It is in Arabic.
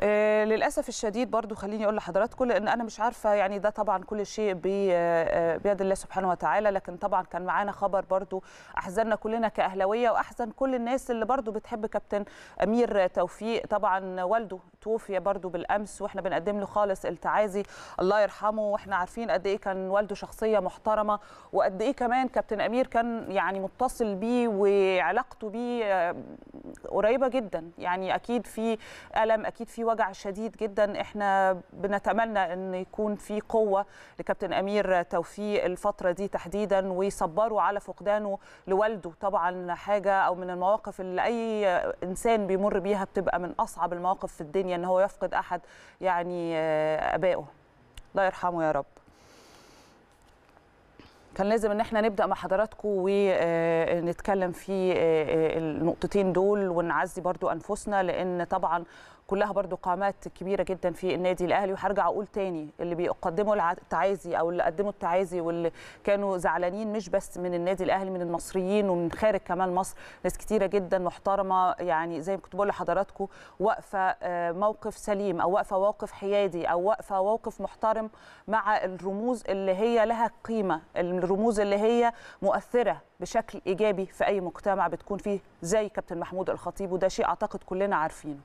آه، للاسف الشديد برضو خليني اقول لحضراتكم لان انا مش عارفه يعني ده طبعا كل شيء آه، آه، بيد الله سبحانه وتعالى لكن طبعا كان معانا خبر برضو احزننا كلنا كاهلاويه واحزن كل الناس اللي برضو بتحب كابتن امير توفيق طبعا والده توفي برضو بالامس واحنا بنقدم له خالص التعازي الله يرحمه واحنا عارفين قد ايه كان والده شخصيه محترمه وقد ايه كمان كابتن امير كان يعني متصل بيه وعلاقته بيه قريبه جدا يعني اكيد في الم اكيد في وجع شديد جدا احنا بنتمنى ان يكون في قوه لكابتن امير توفيق الفتره دي تحديدا ويصبروا على فقدانه لوالده طبعا حاجه او من المواقف اللي اي انسان بيمر بيها بتبقى من اصعب المواقف في الدنيا ان هو يفقد احد يعني آه، ابائه الله يرحمه يا رب كان لازم ان احنا نبدا مع حضراتكم ونتكلم آه، في آه، النقطتين دول ونعزي برضو انفسنا لان طبعا كلها برضو قامات كبيره جدا في النادي الاهلي وهرجع اقول تاني اللي بيقدموا التعازي او اللي قدموا التعازي واللي كانوا زعلانين مش بس من النادي الاهلي من المصريين ومن خارج كمان مصر ناس كتيره جدا محترمه يعني زي ما كنت بقول لحضراتكم واقفه آه، موقف سليم او واقفه موقف حيادي او واقفه موقف محترم مع الرموز اللي هي لها قيمه الرموز اللي هي مؤثره بشكل ايجابي في اي مجتمع بتكون فيه زي كابتن محمود الخطيب وده شيء اعتقد كلنا عارفينه